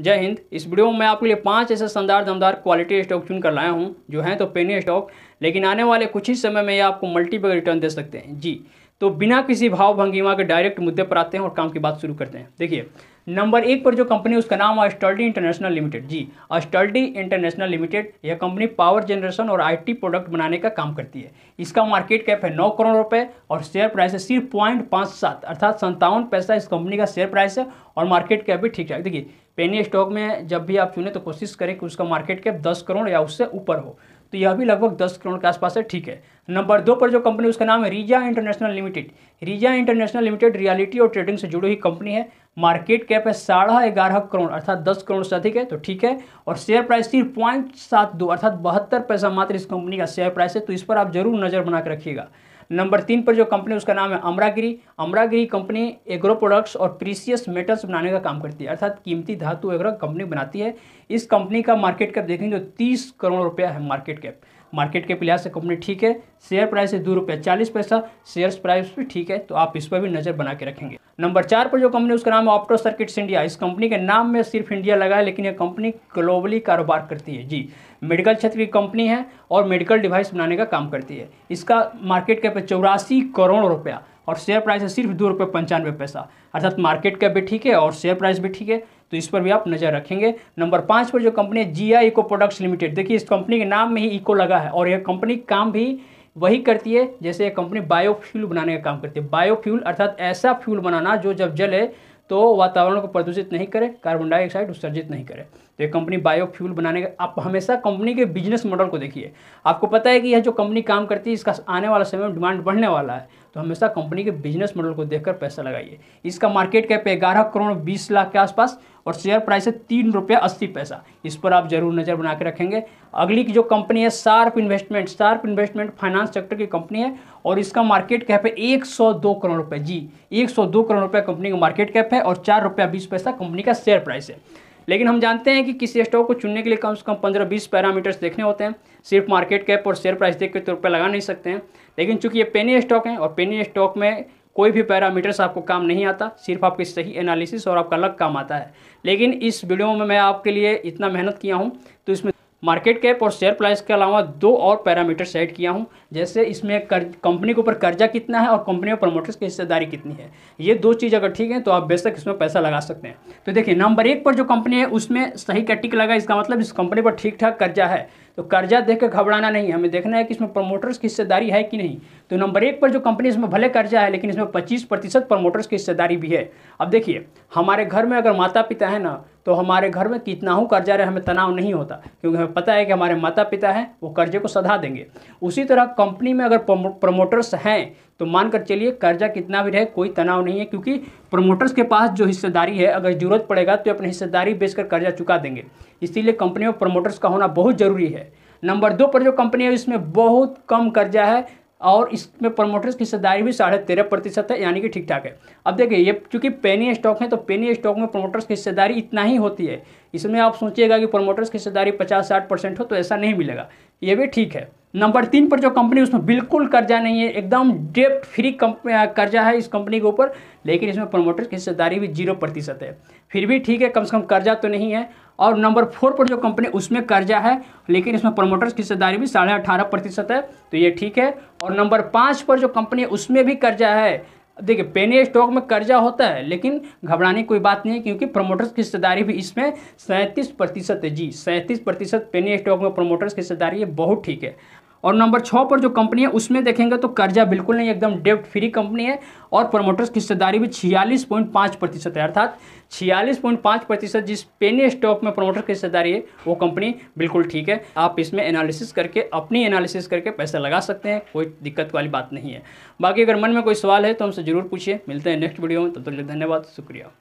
जय हिंद इस वीडियो में मैं आपके लिए पांच ऐसे शानदार दमदार क्वालिटी स्टॉक चुन कर लाया हूं जो हैं तो पेनी स्टॉक लेकिन आने वाले कुछ ही समय में ये आपको मल्टीपल रिटर्न दे सकते हैं जी तो बिना किसी भाव भंगिमा के डायरेक्ट मुद्दे पर आते हैं और काम की बात शुरू करते हैं देखिए नंबर एक पर जो कंपनी उसका नाम है अस्टर्डी इंटरनेशनल लिमिटेड जी अस्टर्डी इंटरनेशनल लिमिटेड यह कंपनी पावर जनरेशन और आईटी प्रोडक्ट बनाने का काम करती है इसका मार्केट कैप है नौ करोड़ रुपए और शेयर प्राइस है सिर्फ पॉइंट पाँच सात अर्थात संतावन पैसा इस कंपनी का शेयर प्राइस है और मार्केट कैप भी ठीक ठाक देखिए पेनी स्टॉक में जब भी आप चुने तो कोशिश करें कि उसका मार्केट कैप दस करोड़ या उससे ऊपर हो तो यह भी लगभग दस करोड़ के आसपास है ठीक है नंबर दो पर जो कंपनी उसका नाम है रीजा इंटरनेशनल लिमिटेड रीजा इंटरनेशनल लिमिटेड रियलिटी और ट्रेडिंग से जुड़ी हुई कंपनी है मार्केट कैप है साढ़े ग्यारह करोड़ अर्थात दस करोड़ से अधिक है तो ठीक है और शेयर प्राइस तीन पॉइंट सात दो अर्थात बहत्तर पैसा मात्र इस कंपनी का शेयर प्राइस है तो इस पर आप जरूर नज़र बना के रखिएगा नंबर तीन पर जो कंपनी उसका नाम है Amaragiri Amaragiri company agro products और प्रीसियस मेटल्स बनाने का काम करती है अर्थात कीमती धातु एग्रो कंपनी बनाती है इस कंपनी का मार्केट कैप देखेंगे तो तीस करोड़ रुपया है मार्केट कैप मार्केट के लिहाज से कंपनी ठीक है शेयर प्राइस है दो रुपये चालीस पैसा शेयर प्राइस भी ठीक है तो आप इस पर भी नज़र बना के रखेंगे नंबर चार पर जो कंपनी उसका नाम है ऑप्टो सर्किट्स इंडिया इस कंपनी के नाम में सिर्फ इंडिया लगा है लेकिन यह कंपनी ग्लोबली कारोबार करती है जी मेडिकल क्षेत्र की कंपनी है और मेडिकल डिवाइस बनाने का काम करती है इसका मार्केट कैप है चौरासी करोड़ रुपया और शेयर प्राइस है सिर्फ दो रुपये पंचानवे पैसा अर्थात मार्केट कैप भी ठीक है और शेयर प्राइस भी ठीक है तो इस पर भी आप नज़र रखेंगे नंबर पाँच पर जो कंपनी है जिया इको प्रोडक्ट्स लिमिटेड देखिए इस कंपनी के नाम में ही इको लगा है और यह कंपनी काम भी वही करती है जैसे कंपनी बायोफ्यूल बनाने का काम करती है बायोफ्यूल अर्थात ऐसा फ्यूल बनाना जो जब जले तो वातावरण को प्रदूषित नहीं करे कार्बन डाइऑक्साइड उत्सर्जित नहीं करे तो ये कंपनी बायोफ्यूल बनाने का आप हमेशा कंपनी के बिजनेस मॉडल को देखिए आपको पता है कि यह जो कंपनी काम करती है इसका आने वाला समय में डिमांड बढ़ने वाला है तो हमेशा कंपनी के बिजनेस मॉडल को देखकर पैसा लगाइए इसका मार्केट कैप ग्यारह करोड़ बीस लाख के आसपास और शेयर प्राइस है तीन रुपये अस्सी पैसा इस पर आप जरूर नज़र बना के रखेंगे अगली की जो कंपनी है सार्प इन्वेस्टमेंट सार्प इन्वेस्टमेंट फाइनेंस सेक्टर की कंपनी है और इसका मार्केट कैप है 102 करोड़ रुपए जी 102 करोड़ रुपए कंपनी का मार्केट कैप है और चार रुपया बीस पैसा कंपनी का शेयर प्राइस है लेकिन हम जानते हैं कि किसी स्टॉक को चुनने के लिए कम से कम पंद्रह बीस पैरामीटर्स देखने होते हैं सिर्फ मार्केट कैप और शेयर प्राइस देख के तो रुपये लगा नहीं सकते हैं लेकिन चूंकि ये पेनी स्टॉक हैं और पेनी स्टॉक में कोई भी पैरामीटर्स आपको काम नहीं आता सिर्फ आपके सही एनालिसिस और आपका अलग काम आता है लेकिन इस वीडियो में मैं आपके लिए इतना मेहनत किया हूँ तो इसमें मार्केट कैप और शेयर प्राइस के अलावा दो और पैरामीटर्स सेट किया हूँ जैसे इसमें कर, कंपनी के ऊपर कर्जा कितना है और कंपनी और प्रमोटर्स की हिस्सेदारी कितनी है ये दो चीज़ अगर ठीक है तो आप बेशक इसमें पैसा लगा सकते हैं तो देखिए नंबर एक पर जो कंपनी है उसमें सही का टिक लगा इसका मतलब इस कंपनी पर ठीक ठाक कर्जा है तो कर्जा देख कर घबराना नहीं हमें देखना है कि इसमें प्रमोटर्स की हिस्सेदारी है कि नहीं तो नंबर एक पर जो कंपनी इसमें भले कर्जा है लेकिन इसमें पच्चीस प्रतिशत प्रमोटर्स की हिस्सेदारी भी है अब देखिए हमारे घर में अगर माता पिता है ना तो हमारे घर में कितना हो कर्जा रहे हमें तनाव नहीं होता क्योंकि हमें पता है कि हमारे माता पिता हैं वो कर्जे को सधा देंगे उसी तरह कंपनी में अगर प्रमोटर्स हैं तो मानकर चलिए कर्जा कितना भी रहे कोई तनाव नहीं है क्योंकि प्रमोटर्स के पास जो हिस्सेदारी है अगर जरूरत पड़ेगा तो अपनी हिस्सेदारी बेचकर कर्जा चुका देंगे इसीलिए कंपनी में प्रमोटर्स का होना बहुत ज़रूरी है नंबर दो पर जो कंपनी है इसमें बहुत कम कर्जा है और इसमें प्रमोटर्स की हिस्सेदारी भी साढ़े तेरह प्रतिशत है यानी कि ठीक ठाक है अब देखिए ये चूंकि पेनी स्टॉक है तो पेनी स्टॉक में प्रमोटर्स की हिस्सेदारी इतना ही होती है इसमें आप सोचिएगा कि प्रमोटर्स की हिस्सेदारी पचास साठ परसेंट हो तो ऐसा नहीं मिलेगा ये भी ठीक है नंबर तीन पर जो कंपनी उसमें बिल्कुल कर्जा नहीं है एकदम डेप्ट फ्री कर्जा है इस कंपनी के ऊपर लेकिन इसमें प्रमोटर की हिस्सेदारी भी जीरो प्रतिशत है फिर भी ठीक है कम से कम कर्जा तो नहीं है और नंबर फोर पर जो कंपनी उसमें कर्जा है लेकिन इसमें प्रमोटर्स की हिस्सेदारी भी साढ़े अठारह प्रतिशत है तो ये ठीक है और नंबर पाँच पर जो कंपनी है उसमें भी कर्जा है देखिए पेनी स्टॉक में कर्जा होता है लेकिन घबराने की कोई बात नहीं है क्योंकि प्रमोटर्स की हिस्सेदारी भी इसमें सैंतीस प्रतिशत है जी सैंतीस प्रतिशत पेनी स्टॉक में प्रमोटर्स की हिस्सेदारी है बहुत ठीक है और नंबर छः पर जो कंपनी है उसमें देखेंगे तो कर्जा बिल्कुल नहीं एकदम डेप्ट फ्री कंपनी है और प्रमोटर्स की हिस्सेदारी भी छियालीस पॉइंट पाँच प्रतिशत है अर्थात छियालीस पॉइंट पाँच प्रतिशत जिस पेनी स्टॉक में प्रमोटर की हिस्सेदारी है वो कंपनी बिल्कुल ठीक है आप इसमें एनालिसिस करके अपनी एनालिसिस करके पैसा लगा सकते हैं कोई दिक्कत वाली बात नहीं है बाकी अगर मन में कोई सवाल है तो हमसे ज़रूर पूछिए मिलते हैं नेक्स्ट वीडियो में तब तो तक धन्यवाद शुक्रिया